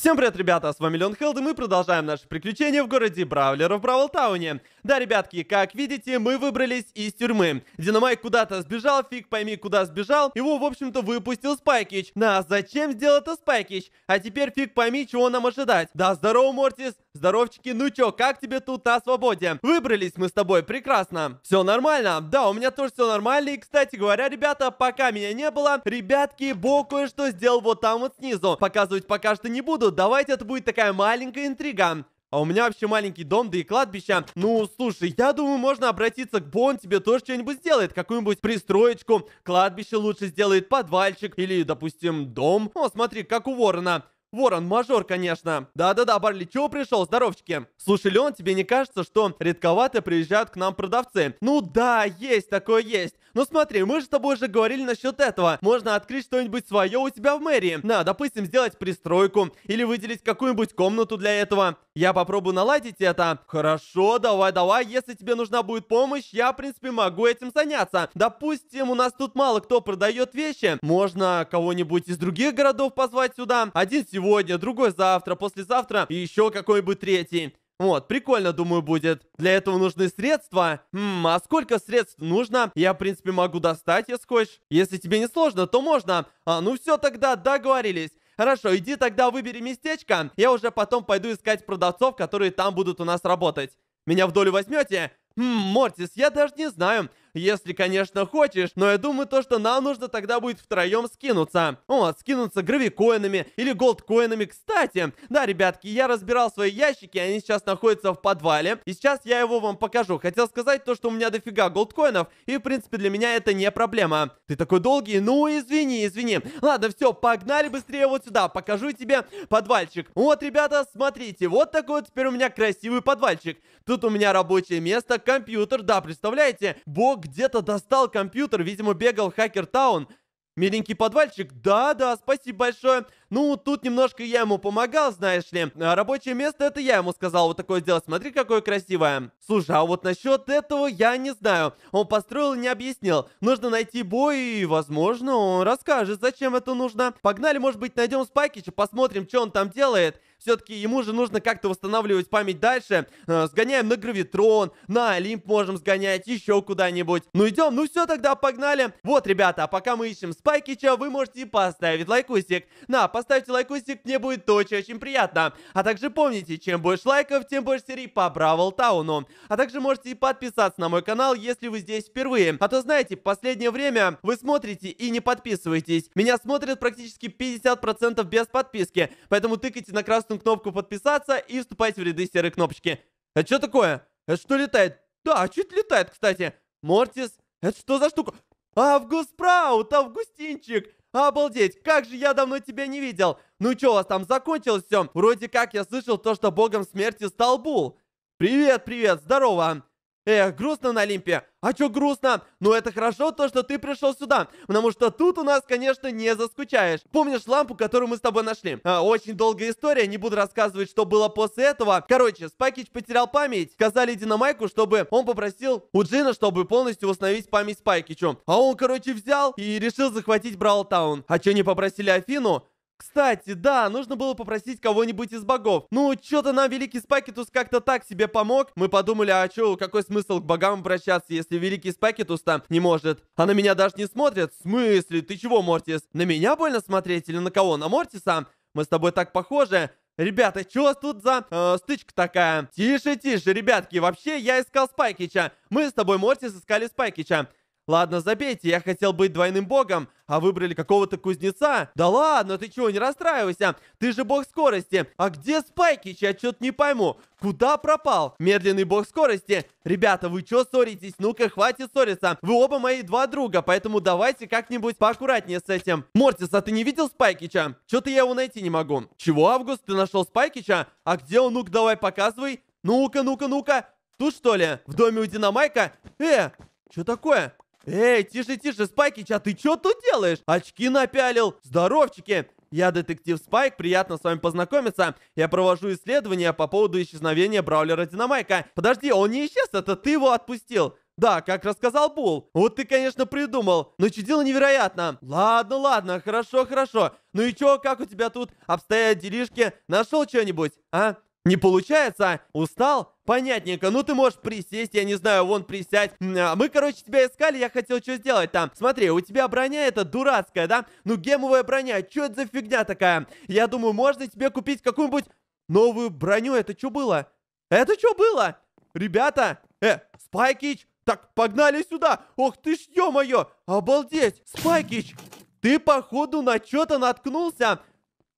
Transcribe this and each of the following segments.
Всем привет, ребята, с вами Леон Хелд, и мы продолжаем наши приключения в городе Бравлера в Бравлтауне. Да, ребятки, как видите, мы выбрались из тюрьмы. Динамай куда-то сбежал, фиг пойми, куда сбежал. Его, в общем-то, выпустил Спайкич. Да, зачем сделал это Спайкич? А теперь фиг пойми, чего нам ожидать. Да, здорово, Мортис. Здоровчики, ну чё, как тебе тут на свободе? Выбрались мы с тобой, прекрасно. Все нормально. Да, у меня тоже все нормально. И, кстати говоря, ребята, пока меня не было, ребятки, Бо кое-что сделал вот там вот снизу. Показывать пока что не буду. Давайте это будет такая маленькая интрига. А у меня вообще маленький дом, да и кладбище. Ну, слушай, я думаю, можно обратиться к Бон, тебе тоже что-нибудь сделает. Какую-нибудь пристроечку. Кладбище лучше сделает подвальчик или, допустим, дом. О, смотри, как у ворона. Ворон, мажор, конечно. Да-да-да, Барли, чего пришел? Здоровчики. Слушай, Леон, тебе не кажется, что редковато приезжают к нам продавцы? Ну да, есть такое есть. Ну смотри, мы же с тобой уже говорили насчет этого. Можно открыть что-нибудь свое у тебя в мэрии. На, допустим, сделать пристройку или выделить какую-нибудь комнату для этого. Я попробую наладить это. Хорошо, давай, давай. Если тебе нужна будет помощь, я, в принципе, могу этим заняться. Допустим, у нас тут мало кто продает вещи. Можно кого-нибудь из других городов позвать сюда. Один сегодня, другой завтра, послезавтра и еще какой-нибудь третий. Вот, прикольно, думаю, будет. Для этого нужны средства. Хм, а сколько средств нужно? Я, в принципе, могу достать, если хочешь. Если тебе не сложно, то можно. А, ну все тогда, договорились. Хорошо, иди тогда выбери местечко. Я уже потом пойду искать продавцов, которые там будут у нас работать. Меня в долю возьмете? Хм, Мортис, я даже не знаю если, конечно, хочешь. Но я думаю, то, что нам нужно тогда будет втроем скинуться. О, скинуться гравикоинами или голдкоинами. Кстати, да, ребятки, я разбирал свои ящики, они сейчас находятся в подвале. И сейчас я его вам покажу. Хотел сказать то, что у меня дофига голдкоинов, и, в принципе, для меня это не проблема. Ты такой долгий? Ну, извини, извини. Ладно, все, погнали быстрее вот сюда, покажу тебе подвальчик. Вот, ребята, смотрите, вот такой вот теперь у меня красивый подвальчик. Тут у меня рабочее место, компьютер, да, представляете? Бог где-то достал компьютер, видимо, бегал в Хакер Таун. Миленький подвальчик, да-да, спасибо большое. Ну, тут немножко я ему помогал, знаешь ли. А рабочее место это я ему сказал вот такое сделать. Смотри, какое красивое. Слушай, а вот насчет этого я не знаю. Он построил не объяснил. Нужно найти бой и, возможно, он расскажет, зачем это нужно. Погнали, может быть, найдем Спайкича, посмотрим, что он там делает. Все-таки ему же нужно как-то восстанавливать память дальше. Э, сгоняем на гравитрон, на Олимп можем сгонять, еще куда-нибудь. Ну идем, ну все, тогда погнали. Вот, ребята, а пока мы ищем Спайкича, вы можете поставить лайкусик. На, поставь поставьте лайкусик, мне будет очень-очень приятно. А также помните, чем больше лайков, тем больше серий по Бравл Тауну. А также можете подписаться на мой канал, если вы здесь впервые. А то знаете, в последнее время вы смотрите и не подписываетесь. Меня смотрят практически 50% без подписки. Поэтому тыкайте на красную кнопку подписаться и вступайте в ряды серой кнопочки. Это что такое? Это что летает? Да, а чуть летает, кстати. Мортис, это что за штука? Август Праут, Августинчик! Обалдеть, как же я давно тебя не видел. Ну что у вас там закончилось все? Вроде как я слышал то, что богом смерти стал Бул. Привет, привет, здорово. Эх, грустно на Олимпе. А чё грустно? Ну это хорошо то, что ты пришел сюда, потому что тут у нас, конечно, не заскучаешь. Помнишь лампу, которую мы с тобой нашли? А, очень долгая история, не буду рассказывать, что было после этого. Короче, Спайкич потерял память. Сказали Динамайку, чтобы он попросил у Джина, чтобы полностью восстановить память Спайкичу. А он, короче, взял и решил захватить Браултаун. А чё не попросили Афину? Кстати, да, нужно было попросить кого-нибудь из богов. Ну, что-то нам Великий Спакетус как-то так себе помог. Мы подумали, а чё, какой смысл к богам обращаться, если Великий Спакетус там не может? А на меня даже не смотрят? В смысле? Ты чего, Мортис? На меня больно смотреть или на кого? На Мортиса? Мы с тобой так похожи. Ребята, что у вас тут за э, стычка такая? Тише, тише, ребятки. Вообще, я искал Спайкича. Мы с тобой, Мортис, искали Спайкича. Ладно, забейте, я хотел быть двойным богом, а выбрали какого-то кузнеца. Да ладно, ты чего, не расстраивайся, ты же бог скорости. А где Спайкич, я что-то не пойму, куда пропал? Медленный бог скорости. Ребята, вы что ссоритесь? Ну-ка, хватит ссориться. Вы оба мои два друга, поэтому давайте как-нибудь поаккуратнее с этим. Мортис, а ты не видел Спайкича? Что-то я его найти не могу. Чего, Август, ты нашел Спайкича? А где он? Ну-ка, давай показывай. Ну-ка, ну-ка, ну-ка. Тут что ли? В доме у Динамайка? Э, что такое? Эй, тише, тише, Спайкич, а ты что тут делаешь? Очки напялил. Здоровчики. Я детектив Спайк, приятно с вами познакомиться. Я провожу исследование по поводу исчезновения Браулера Динамайка. Подожди, он не исчез, это ты его отпустил. Да, как рассказал Бул. Вот ты, конечно, придумал. Но чудило невероятно. Ладно, ладно, хорошо, хорошо. Ну и чё, как у тебя тут обстоят делишки? Нашел что-нибудь, а? Не получается? А? Устал? Понятненько, ну ты можешь присесть, я не знаю, вон присядь. А мы, короче, тебя искали, я хотел что сделать там. Смотри, у тебя броня эта дурацкая, да? Ну гемовая броня, что это за фигня такая? Я думаю, можно тебе купить какую-нибудь новую броню. Это что было? Это что было? Ребята, э, Спайкич, так, погнали сюда. Ох ты ж, ё-моё, обалдеть. Спайкич, ты, походу, на что-то наткнулся.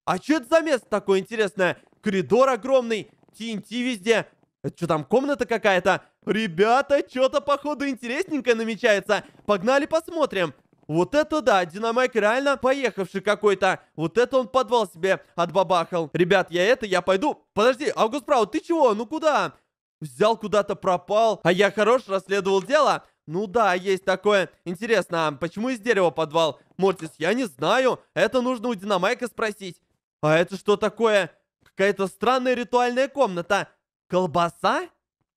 А что это за место такое интересное? коридор огромный, ТНТ везде. Это что там, комната какая-то? Ребята, что-то, походу, интересненькое намечается. Погнали посмотрим. Вот это да, Динамайк реально поехавший какой-то. Вот это он подвал себе отбабахал. Ребят, я это, я пойду. Подожди, Август Праут, ты чего? Ну куда? Взял куда-то, пропал. А я хорош расследовал дело. Ну да, есть такое. Интересно, а почему из дерева подвал? Мортис, я не знаю. Это нужно у Динамайка спросить. А это что такое? Какая-то странная ритуальная комната. Колбаса?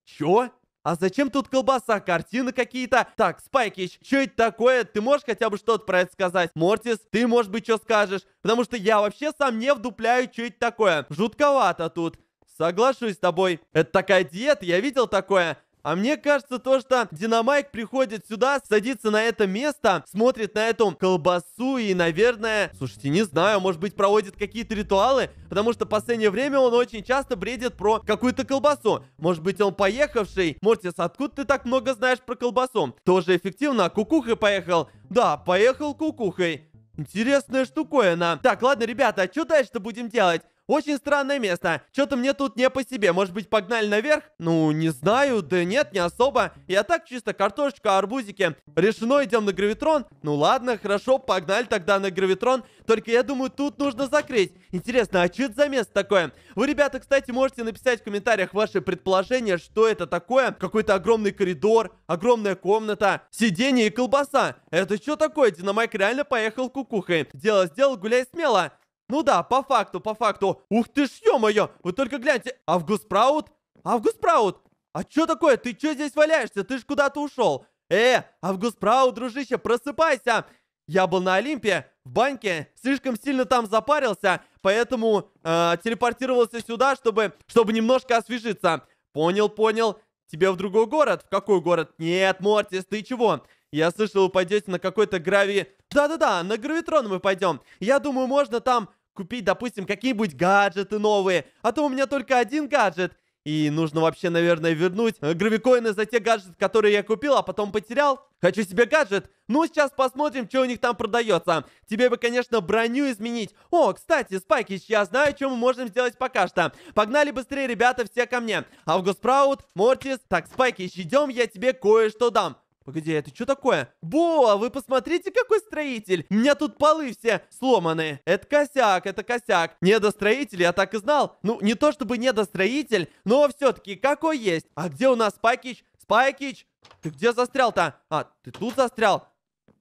Чё? А зачем тут колбаса? Картины какие-то? Так, Спайкич, что это такое? Ты можешь хотя бы что-то про это сказать? Мортис, ты, может быть, что скажешь? Потому что я вообще сам не вдупляю, что это такое. Жутковато тут. Соглашусь с тобой. Это такая диета, я видел такое. А мне кажется то, что Динамайк приходит сюда, садится на это место, смотрит на эту колбасу и, наверное... Слушайте, не знаю, может быть, проводит какие-то ритуалы, потому что в последнее время он очень часто бредит про какую-то колбасу. Может быть, он поехавший. Мортис, откуда ты так много знаешь про колбасу? Тоже эффективно, а кукухой поехал. Да, поехал кукухой. Интересная штуковина. Так, ладно, ребята, а что дальше-то будем делать? Очень странное место. Что-то мне тут не по себе. Может быть, погнали наверх? Ну, не знаю. Да нет, не особо. Я так чисто картошечка, арбузики. Решено, идем на гравитрон. Ну ладно, хорошо, погнали тогда на гравитрон. Только я думаю, тут нужно закрыть. Интересно, а что это за место такое? Вы, ребята, кстати, можете написать в комментариях ваши предположения, что это такое. Какой-то огромный коридор, огромная комната, сиденье и колбаса. Это что такое? Динамайк реально поехал кукухой. Дело сделал, гуляй смело. Ну да, по факту, по факту. Ух ты ж, ё-моё, вы только гляньте. Август Праут? Август Праут? А чё такое? Ты чё здесь валяешься? Ты ж куда-то ушел. Э, Август Праут, дружище, просыпайся. Я был на Олимпе, в банке, слишком сильно там запарился, поэтому э, телепортировался сюда, чтобы, чтобы немножко освежиться. Понял, понял. Тебе в другой город? В какой город? Нет, Мортис, ты чего? Я слышал, вы пойдете на какой-то грави... Да-да-да, на гравитрон мы пойдем. Я думаю, можно там купить, допустим, какие-нибудь гаджеты новые. А то у меня только один гаджет. И нужно вообще, наверное, вернуть гравикоины за те гаджеты, которые я купил, а потом потерял. Хочу себе гаджет. Ну, сейчас посмотрим, что у них там продается. Тебе бы, конечно, броню изменить. О, кстати, Спайкич, я знаю, что мы можем сделать пока что. Погнали быстрее, ребята, все ко мне. Август Праут, Мортис. Так, Спайкич, идем, я тебе кое-что дам. Погоди, это что такое? Бо, а вы посмотрите, какой строитель! У меня тут полы все сломаны. Это косяк, это косяк. Недостроитель, я так и знал. Ну, не то чтобы недостроитель, но все-таки какой есть. А где у нас Спайкич? Спайкич, ты где застрял-то? А, ты тут застрял?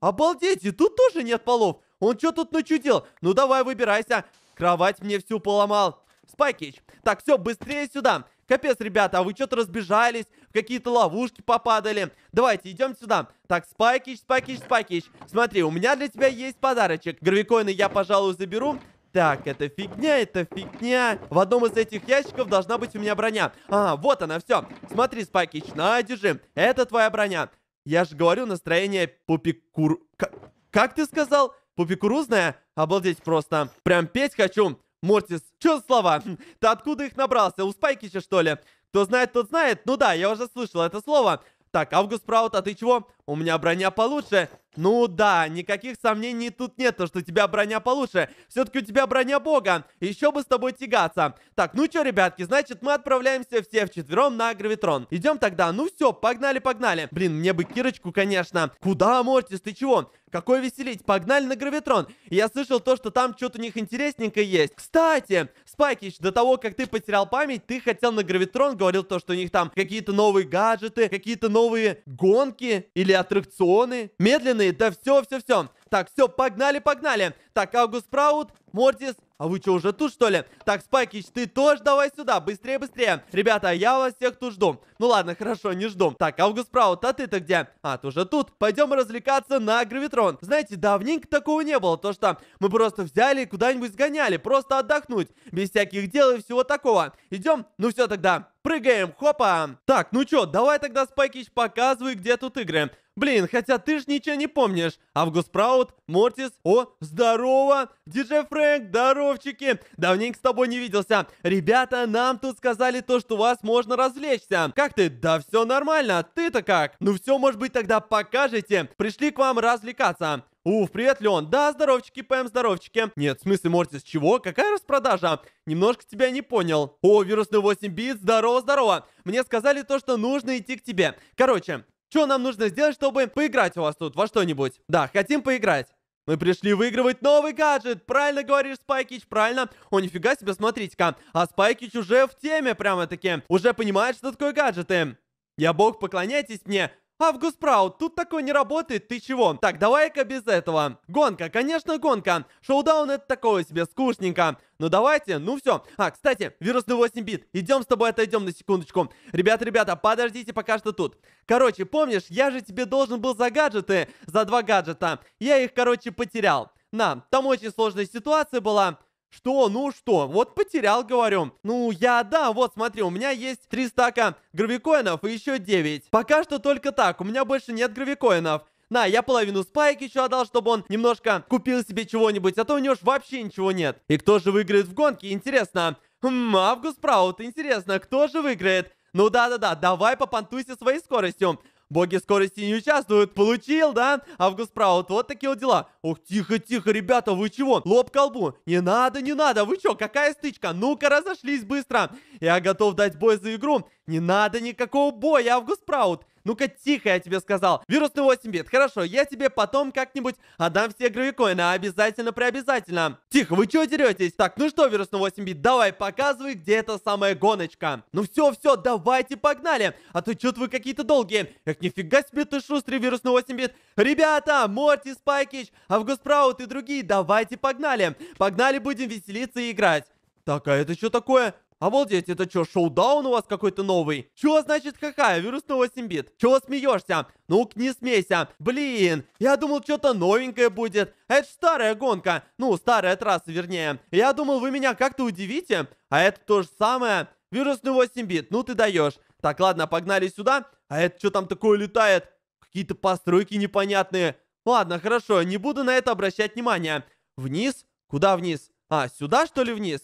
Обалдеть, и тут тоже нет полов. Он что тут начудил? Ну, давай, выбирайся. Кровать мне всю поломал. Спайкич, так, все, быстрее сюда. Капец, ребята, а вы что-то разбежались какие-то ловушки попадали. Давайте, идем сюда. Так, спайкич, спайкич, спайкич. Смотри, у меня для тебя есть подарочек. Гравикоины я, пожалуй, заберу. Так, это фигня, это фигня. В одном из этих ящиков должна быть у меня броня. А, вот она, все. Смотри, Спайкич, на, держи. Это твоя броня. Я же говорю, настроение пупикур... Как, как ты сказал? Пупикурузное? Обалдеть просто. Прям петь хочу. Мортис, что за слова? Хм, ты откуда их набрался? У Спайкича, что ли? Кто знает, тот знает. Ну да, я уже слышал это слово. Так, Август Праут, а ты чего? У меня броня получше. Ну да, никаких сомнений тут нет, то что у тебя броня получше. Все-таки у тебя броня бога. Еще бы с тобой тягаться. Так, ну что, ребятки, значит мы отправляемся все вчетвером на гравитрон. Идем тогда. Ну все, погнали, погнали. Блин, мне бы Кирочку, конечно. Куда, Мортис, ты чего? Какой веселить, погнали на гравитрон. Я слышал то, что там что-то у них интересненькое есть. Кстати, Спайкич, до того, как ты потерял память, ты хотел на гравитрон, говорил то, что у них там какие-то новые гаджеты, какие-то новые гонки или аттракционы. Медленные Темные, да все-все-все. Так, все, погнали, погнали. Так, Аугус Праут, Мортис, а вы что, уже тут, что ли? Так, Спайкич, ты тоже давай сюда, быстрее, быстрее. Ребята, я вас всех тут жду. Ну ладно, хорошо, не жду. Так, Август Праут, а ты-то где? А, ты уже тут. Пойдем развлекаться на Гравитрон. Знаете, давненько такого не было, то что мы просто взяли и куда-нибудь сгоняли, просто отдохнуть, без всяких дел и всего такого. Идем? Ну все тогда, прыгаем, хопа. Так, ну чё, давай тогда, Спайкич, показывай, где тут игры. Блин, хотя ты ж ничего не помнишь. Август Праут, Мортис, о, здорово! Диджей Фрэнк, здоровчики! Давненько с тобой не виделся. Ребята, нам тут сказали то, что у вас можно развлечься. Как ты? Да все нормально, а ты-то как? Ну все, может быть, тогда покажете. Пришли к вам развлекаться. Уф, привет, Леон. Да, здоровчики, ПМ, здоровчики. Нет, в смысле, Мортис, чего? Какая распродажа? Немножко тебя не понял. О, вирусный 8 бит, здорово, здорово. Мне сказали то, что нужно идти к тебе. Короче, что нам нужно сделать, чтобы поиграть у вас тут во что-нибудь? Да, хотим поиграть. Мы пришли выигрывать новый гаджет. Правильно говоришь, Спайкич, правильно. О, нифига себе, смотрите-ка. А Спайкич уже в теме прямо-таки. Уже понимает, что такое гаджеты. Я бог, поклоняйтесь мне. Август Праут, тут такое не работает, ты чего? Так, давай-ка без этого. Гонка, конечно, гонка. Шоудаун это такое себе, скучненько. Ну давайте, ну все. А, кстати, вирусный 8 бит. Идем с тобой отойдем на секундочку. Ребята, ребята, подождите пока что тут. Короче, помнишь, я же тебе должен был за гаджеты, за два гаджета. Я их, короче, потерял. На, там очень сложная ситуация была. Что? Ну что? Вот потерял, говорю. Ну, я, да, вот смотри, у меня есть 3 стака гравикоинов и еще 9. Пока что только так, у меня больше нет гравикоинов. На, я половину спайк еще отдал, чтобы он немножко купил себе чего-нибудь, а то у него ж вообще ничего нет. И кто же выиграет в гонке, интересно. Хм, Август Праут, интересно, кто же выиграет? Ну да-да-да, давай попантуйся своей скоростью. Боги скорости не участвуют. Получил, да? Август прав. Вот, такие вот дела. Ох, тихо, тихо, ребята, вы чего? Лоб колбу. Не надо, не надо. Вы чё, какая стычка? Ну-ка, разошлись быстро. Я готов дать бой за игру. Не надо никакого боя, Август Праут. Ну-ка, тихо, я тебе сказал. Вирусный 8 бит. Хорошо, я тебе потом как-нибудь отдам все гравикоины. Обязательно, приобязательно. Тихо, вы чё деретесь? Так, ну что, вирусный 8 бит, давай, показывай, где эта самая гоночка. Ну все, все, давайте погнали. А то чё то вы какие-то долгие. Эх, нифига себе ты шустрый, вирусный 8 бит. Ребята, Морти, Спайкич, Августпраут и другие, давайте погнали. Погнали, будем веселиться и играть. Так, а это что такое? Обалдеть, это что, шоудаун у вас какой-то новый? Чё значит какая? Вирусного симбит. Чего смеешься? ну к не смейся. Блин, я думал, что-то новенькое будет. А это старая гонка. Ну, старая трасса, вернее. Я думал, вы меня как-то удивите. А это то же самое. Вирусный 8 бит, ну ты даешь. Так, ладно, погнали сюда. А это что там такое летает? Какие-то постройки непонятные. Ладно, хорошо, не буду на это обращать внимания. Вниз? Куда вниз? А, сюда что ли вниз?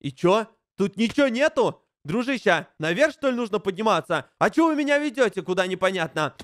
И чё? Тут ничего нету? Дружище, наверх, что ли, нужно подниматься? А чё вы меня ведете, куда непонятно?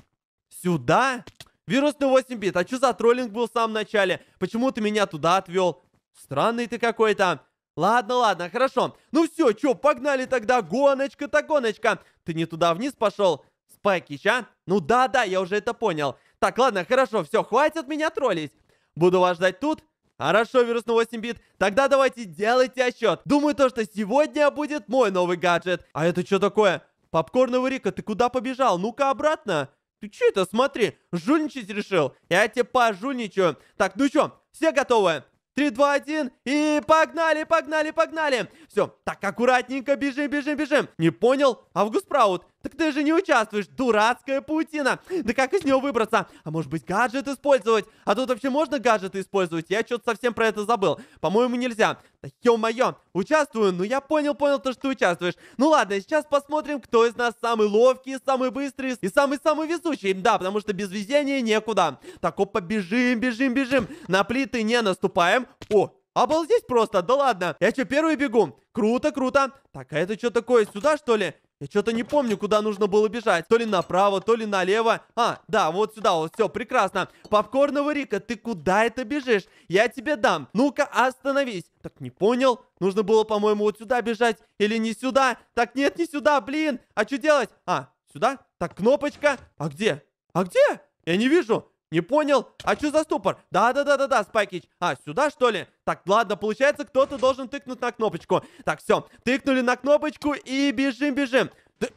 Сюда? Вирусный 8 бит. А чё за троллинг был в самом начале? Почему ты меня туда отвел? Странный ты какой-то. Ладно, ладно, хорошо. Ну все, чё, погнали тогда. Гоночка-то гоночка. Ты не туда вниз пошел? Спайкич, а? Ну да-да, я уже это понял. Так, ладно, хорошо, все, хватит меня троллить. Буду вас ждать тут. Хорошо, вирус на 8 бит. Тогда давайте делайте отчет. Думаю то, что сегодня будет мой новый гаджет. А это что такое? Попкорновый Рика, ты куда побежал? Ну-ка обратно. Ты что это, смотри, жульничать решил? Я тебе пожульничаю. Так, ну чё, все готовы? 3, 2, 1, и погнали, погнали, погнали. Все, так, аккуратненько бежим, бежим, бежим. Не понял? Август Праут. Так ты же не участвуешь, дурацкая паутина. Да как из нее выбраться? А может быть гаджет использовать? А тут вообще можно гаджеты использовать? Я что-то совсем про это забыл. По-моему, нельзя. Да ё-моё, участвую, ну я понял, понял то, что ты участвуешь. Ну ладно, сейчас посмотрим, кто из нас самый ловкий, самый быстрый и самый-самый везучий. Да, потому что без везения некуда. Так, опа, бежим, бежим, бежим. На плиты не наступаем. О, Обалдеть просто, да ладно. Я что, первый бегу? Круто, круто. Так, а это что такое, сюда что ли? Я что-то не помню, куда нужно было бежать. То ли направо, то ли налево. А, да, вот сюда вот. Все, прекрасно. Попкорного Рика, ты куда это бежишь? Я тебе дам. Ну-ка, остановись. Так, не понял. Нужно было, по-моему, вот сюда бежать. Или не сюда. Так, нет, не сюда, блин. А что делать? А, сюда? Так, кнопочка. А где? А где? Я не вижу. Не понял? А что за ступор? Да-да-да-да-да, Спайкич. А, сюда, что ли? Так, ладно, получается, кто-то должен тыкнуть на кнопочку. Так, все, тыкнули на кнопочку и бежим-бежим. Да...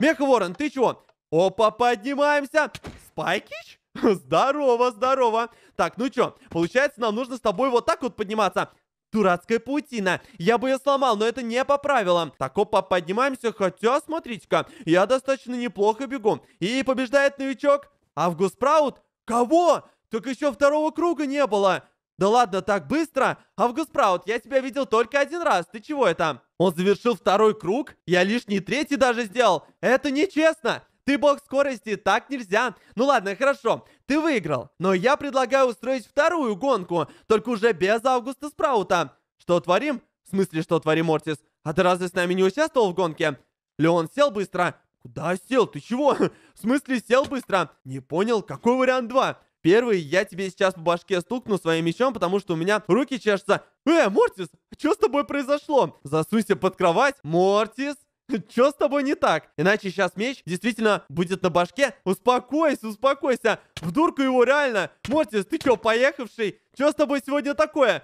Мехаворон, ты чего? Опа, поднимаемся. Спайкич? Здорово, здорово. Так, ну чё, получается, нам нужно с тобой вот так вот подниматься. Дурацкая паутина. Я бы ее сломал, но это не по правилам. Так, опа, поднимаемся, хотя, смотрите-ка, я достаточно неплохо бегу. И побеждает новичок. Август Праут? «Кого? Только еще второго круга не было!» «Да ладно, так быстро? Август в я тебя видел только один раз, ты чего это?» «Он завершил второй круг? Я лишний третий даже сделал! Это нечестно! Ты бог скорости, так нельзя. Ну ладно, хорошо, ты выиграл. Но я предлагаю устроить вторую гонку, только уже без Августа Спраута. Что творим? В смысле, что творим, Мортис? А ты разве с нами не участвовал в гонке? Леон сел быстро. Куда сел? Ты чего? В смысле сел быстро? Не понял, какой вариант 2? Первый, я тебе сейчас по башке стукну своим мечом, потому что у меня руки чешутся. Э, Мортис, что с тобой произошло? Засуйся под кровать. Мортис? Что с тобой не так? Иначе сейчас меч действительно будет на башке. Успокойся, успокойся. В дурку его реально. Мортис, ты что, поехавший? Что с тобой сегодня такое?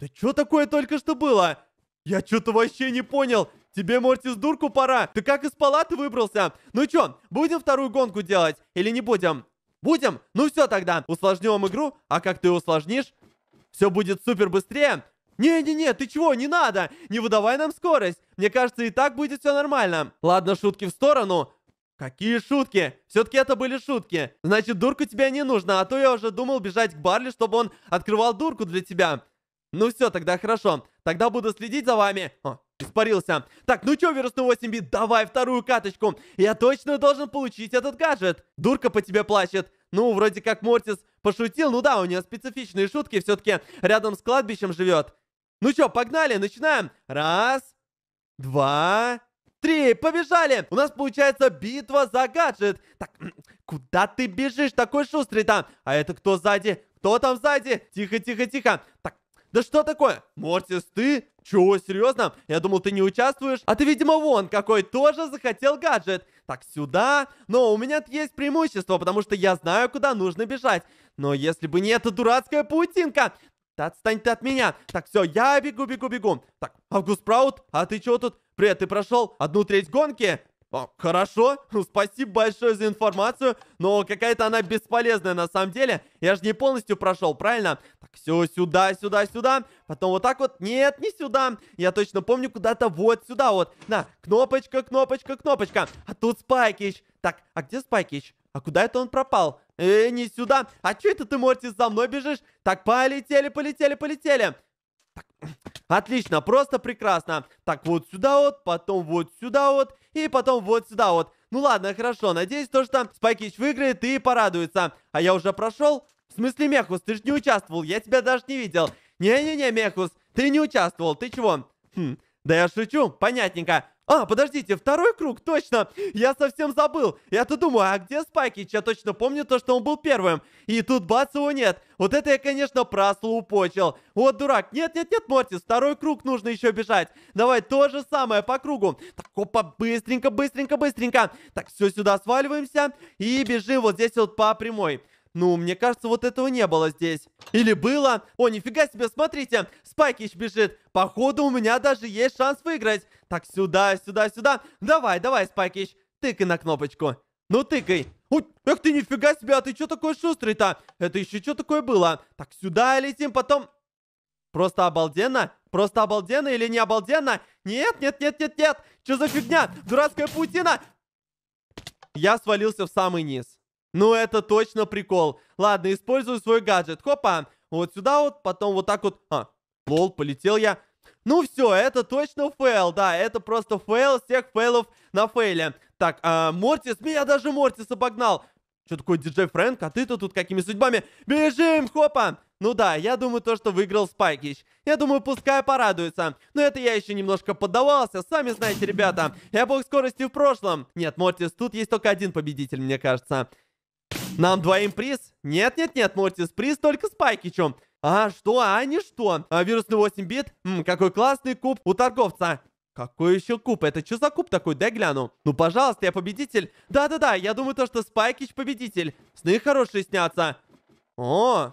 Да что такое только что было? Я что-то вообще не понял. Тебе, Мортис, дурку пора. Ты как из палаты выбрался? Ну чё, будем вторую гонку делать или не будем? Будем? Ну все тогда. Усложним игру, а как ты усложнишь, все будет супер быстрее. «Не-не-не, ты чего, не надо! Не выдавай нам скорость! Мне кажется, и так будет все нормально!» «Ладно, шутки в сторону!» «Какие шутки? Все-таки это были шутки! Значит, дурку тебе не нужно, а то я уже думал бежать к Барли, чтобы он открывал дурку для тебя!» «Ну все, тогда хорошо. Тогда буду следить за вами!» О, испарился. Так, ну чё, вирус на 8 бит, давай вторую каточку. Я точно должен получить этот гаджет. Дурка по тебе плачет. Ну, вроде как Мортис пошутил. Ну да, у нее специфичные шутки. все таки рядом с кладбищем живет. Ну чё, погнали, начинаем. Раз, два, три. Побежали. У нас получается битва за гаджет. Так, куда ты бежишь, такой шустрый там? А это кто сзади? Кто там сзади? Тихо, тихо, тихо. Так, да что такое? Мортис, ты? Чего, серьезно? Я думал, ты не участвуешь. А ты, видимо, вон какой тоже захотел гаджет. Так, сюда. Но у меня есть преимущество, потому что я знаю, куда нужно бежать. Но если бы не эта дурацкая паутинка... Да отстань ты от меня. Так, все, я бегу, бегу, бегу. Так, Август Праут, а ты чего тут? Привет, ты прошел одну треть гонки? О, хорошо, ну, спасибо большое за информацию, но какая-то она бесполезная на самом деле. Я же не полностью прошел, правильно? Все сюда, сюда, сюда. Потом вот так вот. Нет, не сюда. Я точно помню, куда-то вот сюда вот. На, кнопочка, кнопочка, кнопочка. А тут Спайкич. Так, а где Спайкич? А куда это он пропал? Э, не сюда. А что это ты, Морти за мной бежишь? Так, полетели, полетели, полетели. Так. Отлично, просто прекрасно. Так, вот сюда вот, потом вот сюда вот, и потом вот сюда вот. Ну ладно, хорошо, надеюсь, то, что Спайкич выиграет и порадуется. А я уже прошел? В смысле, Мехус, ты же не участвовал, я тебя даже не видел. Не-не-не, Мехус, ты не участвовал, ты чего? Хм, да я шучу, понятненько. А, подождите, второй круг, точно! Я совсем забыл! Я-то думаю, а где Спайкич? Я точно помню то, что он был первым. И тут бац, его нет. Вот это я, конечно, прослупочил. Вот дурак. Нет-нет-нет, Мортис, второй круг нужно еще бежать. Давай то же самое по кругу. Так, опа, быстренько, быстренько, быстренько. Так, все, сюда сваливаемся и бежим вот здесь вот по прямой. Ну, мне кажется, вот этого не было здесь. Или было? О, нифига себе, смотрите, Спайкич бежит. Походу, у меня даже есть шанс выиграть. Так, сюда, сюда, сюда. Давай, давай, Спайкич, тыкай на кнопочку. Ну, тыкай. Ой, эх ты, нифига себе, а ты что такой шустрый-то? Это еще что такое было? Так, сюда летим, потом... Просто обалденно? Просто обалденно или не обалденно? Нет, нет, нет, нет, нет. Что за фигня? Дурацкая паутина. Я свалился в самый низ. Ну это точно прикол. Ладно, использую свой гаджет. Хопа, вот сюда вот, потом вот так вот. А, лол, полетел я. Ну все, это точно фейл, да, это просто фейл всех фейлов на фейле. Так, а, Мортис, меня даже Мортис обогнал. Что такое диджей Фрэнк, а ты-то тут какими судьбами? Бежим, хопа! Ну да, я думаю то, что выиграл Спайкич. Я думаю, пускай порадуется. Но это я еще немножко поддавался, сами знаете, ребята. Я бог скорости в прошлом. Нет, Мортис, тут есть только один победитель, мне кажется. Нам двоим приз? Нет-нет-нет, Мортис, приз только Спайки, чем? А, что? А, не что? А, вирусный 8 бит? М, какой классный куб у торговца. Какой еще куб? Это что за куб такой? Дай гляну. Ну, пожалуйста, я победитель. Да-да-да, я думаю то, что Спайкич победитель. Сны хорошие снятся. О,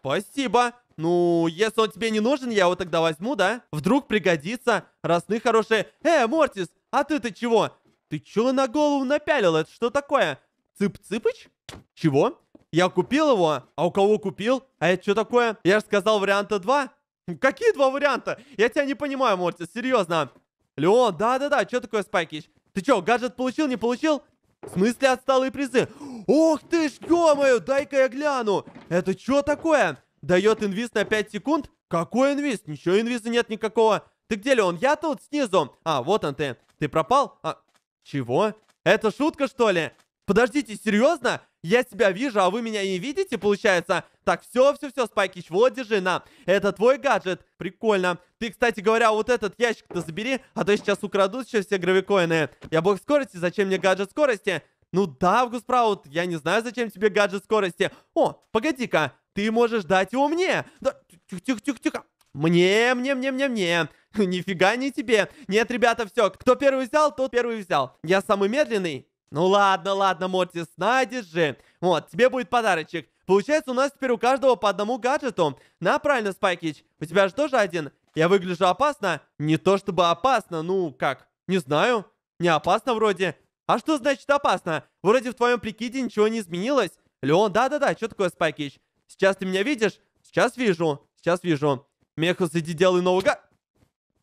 спасибо. Ну, если он тебе не нужен, я его тогда возьму, да? Вдруг пригодится. Раз сны хорошие. Э, Мортис, а ты-то чего? Ты чего на голову напялил? Это что такое? Цып-цыпыч? Чего? Я купил его? А у кого купил? А это что такое? Я же сказал варианта 2. Какие два варианта? Я тебя не понимаю, Морти, серьезно. Леон, да-да-да, что такое спайкич? Ты что, гаджет получил, не получил? В смысле отсталые призы? Ох ты ж, ё дай-ка я гляну. Это что такое? Дает инвиз на 5 секунд? Какой инвиз? Ничего инвиза нет никакого. Ты где, Леон? Я тут снизу. А, вот он ты. Ты пропал? А, чего? Это шутка, что ли? Подождите, серьезно? Я тебя вижу, а вы меня не видите, получается? Так, все-все-все, Спайкич, вот, держи, на. Это твой гаджет. Прикольно. Ты, кстати говоря, вот этот ящик-то забери, а то сейчас украдут еще все гравикоины. Я бог скорости, зачем мне гаджет скорости? Ну да, Гуспраут. я не знаю, зачем тебе гаджет скорости. О, погоди-ка, ты можешь дать его мне. Да, тихо-тихо-тихо-тихо. Мне, мне, мне, мне, мне. Нифига не тебе. Нет, ребята, все. Кто первый взял, тот первый взял. Я самый медленный. Ну ладно, ладно, Мортис, найдешь же. Вот, тебе будет подарочек. Получается, у нас теперь у каждого по одному гаджету. На, правильно, Спайкич. У тебя же тоже один. Я выгляжу опасно? Не то чтобы опасно, ну как, не знаю. Не опасно вроде. А что значит опасно? Вроде в твоем прикиде ничего не изменилось. Леон, да-да-да, что такое Спайкич? Сейчас ты меня видишь? Сейчас вижу, сейчас вижу. Мехас, иди делай новый га...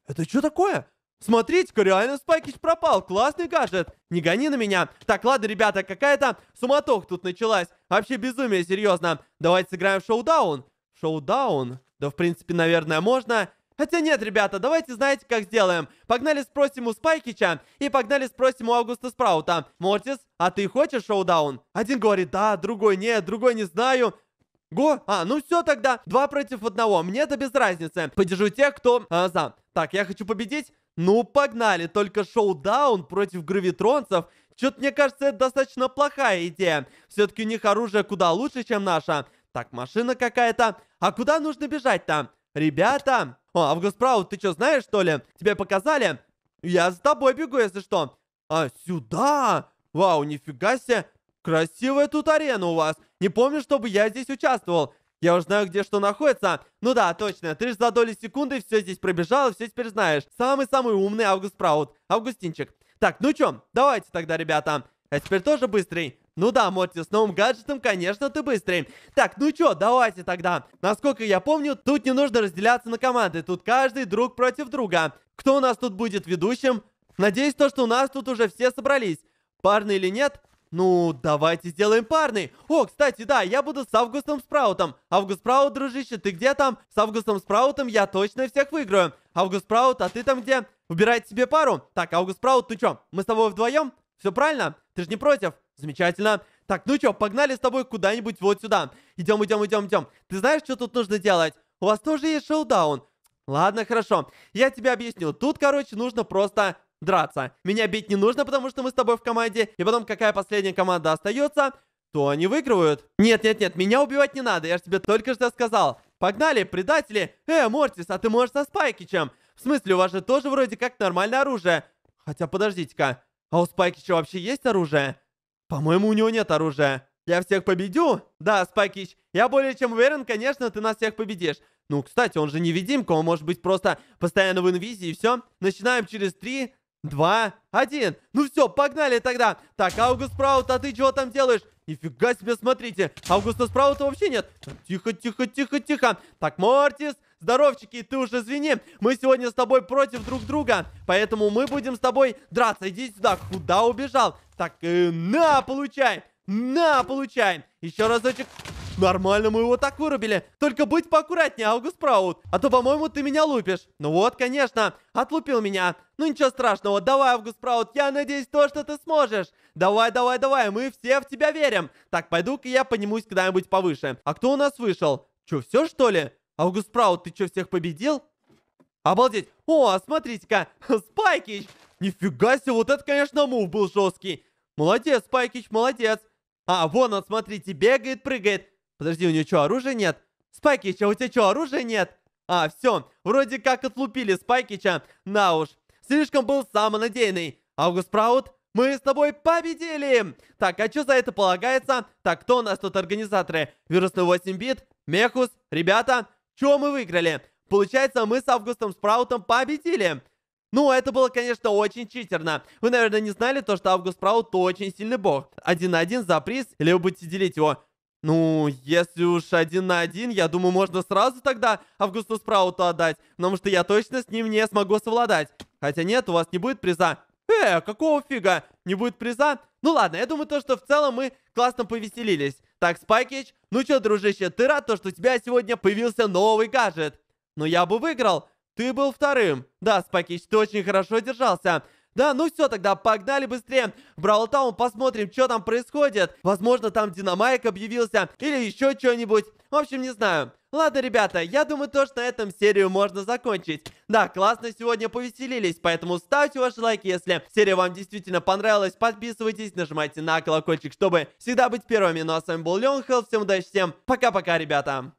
Это что такое? Смотрите-ка, реально Спайкич пропал. Классный гаджет. Не гони на меня. Так, ладно, ребята, какая-то суматоха тут началась. Вообще безумие, серьезно. Давайте сыграем в шоу-даун. Шоу-даун? Да, в принципе, наверное, можно. Хотя нет, ребята, давайте знаете, как сделаем. Погнали спросим у Спайкича и погнали спросим у Августа Спраута. Мортис, а ты хочешь шоу-даун? Один говорит «да», другой «нет», другой «не знаю». Го? А, ну все тогда. Два против одного. Мне это без разницы. Подержу тех, кто э, за. Так, я хочу победить. Ну, погнали, только шоу-даун против гравитронцев. Чё-то мне кажется, это достаточно плохая идея. все таки у них оружие куда лучше, чем наше. Так, машина какая-то. А куда нужно бежать-то? Ребята! О, Август Праут, ты что, знаешь, что ли? Тебе показали? Я за тобой бегу, если что. А, сюда! Вау, нифига себе! Красивая тут арена у вас. Не помню, чтобы я здесь участвовал. Я уже знаю, где что находится. Ну да, точно. Ты же за доли секунды все здесь пробежал все теперь знаешь. Самый-самый умный Август Праут. Августинчик. Так, ну чё, давайте тогда, ребята. А теперь тоже быстрый. Ну да, Морти, с новым гаджетом, конечно, ты быстрый. Так, ну чё, давайте тогда. Насколько я помню, тут не нужно разделяться на команды. Тут каждый друг против друга. Кто у нас тут будет ведущим? Надеюсь, то, что у нас тут уже все собрались. Парни или нет? Ну, давайте сделаем парный. О, кстати, да, я буду с Августом Спраутом. Август Спраут, дружище, ты где там? С Августом Спраутом я точно всех выиграю. Август Спраут, а ты там где? Выбирайте себе пару. Так, Август Спраут, ну чё, мы с тобой вдвоем? Все правильно? Ты же не против? Замечательно. Так, ну чё, погнали с тобой куда-нибудь вот сюда. Идем, идем, идем, идем. Ты знаешь, что тут нужно делать? У вас тоже есть шоу-даун. Ладно, хорошо. Я тебе объясню. Тут, короче, нужно просто драться. Меня бить не нужно, потому что мы с тобой в команде. И потом, какая последняя команда остается, то они выигрывают. Нет-нет-нет, меня убивать не надо, я же тебе только что сказал. Погнали, предатели! Э, Мортис, а ты можешь со Спайкичем? В смысле, у вас же тоже вроде как нормальное оружие. Хотя, подождите-ка, а у Спайкича вообще есть оружие? По-моему, у него нет оружия. Я всех победю? Да, Спайкич, я более чем уверен, конечно, ты нас всех победишь. Ну, кстати, он же невидимка, он может быть просто постоянно в инвизии, и все. Начинаем через три два, один. Ну все, погнали тогда. Так, Аугуст Спраут а ты чего там делаешь? Нифига себе, смотрите. Августа Спраута вообще нет. Тихо, тихо, тихо, тихо. Так, Мортис, здоровчики, ты уже извини. Мы сегодня с тобой против друг друга. Поэтому мы будем с тобой драться. Иди сюда. Куда убежал? Так, э, на, получай. На, получай. Еще разочек. Нормально мы его так вырубили. Только будь поаккуратнее, Аугус Праут. А то, по-моему, ты меня лупишь. Ну вот, конечно. Отлупил меня. Ну ничего страшного, давай, Аугус Праут, я надеюсь то, что ты сможешь. Давай, давай, давай, мы все в тебя верим. Так, пойду-ка я поднимусь куда-нибудь повыше. А кто у нас вышел? Чё, все что ли? Аугус Праут, ты чё, всех победил? Обалдеть. О, а смотрите-ка, Спайкич. Нифига себе, вот это, конечно, мув был жесткий. Молодец, Спайкич, молодец. А, вон он, смотрите, бегает, прыгает. Подожди, у нее что, оружия нет? Спайкича, у тебя что, оружия нет? А, все, вроде как отлупили Спайкича. На уж, слишком был самонадеянный. Август Праут, мы с тобой победили! Так, а что за это полагается? Так, кто у нас тут организаторы? Вирусный 8 бит, Мехус, ребята, чего мы выиграли? Получается, мы с Августом Спраутом победили. Ну, это было, конечно, очень читерно. Вы, наверное, не знали то, что Август Спраут очень сильный бог. Один на один за приз, или вы будете делить его. Ну, если уж один на один, я думаю, можно сразу тогда Августу Спрауту отдать, потому что я точно с ним не смогу совладать. Хотя нет, у вас не будет приза. Э, какого фига? Не будет приза? Ну ладно, я думаю, то, что в целом мы классно повеселились. Так, Спайкич, ну чё, дружище, ты рад, то, что у тебя сегодня появился новый гаджет? Но «Ну, я бы выиграл. Ты был вторым. Да, Спайкич, ты очень хорошо держался. Да, ну все, тогда погнали быстрее. В Бравл Таун посмотрим, что там происходит. Возможно, там Динамайк объявился или еще что-нибудь. В общем, не знаю. Ладно, ребята, я думаю, то, что на этом серию можно закончить. Да, классно сегодня повеселились, поэтому ставьте ваши лайки, если серия вам действительно понравилась. Подписывайтесь, нажимайте на колокольчик, чтобы всегда быть первыми. Ну а с вами был Леон Хелл, всем удачи, всем пока-пока, ребята.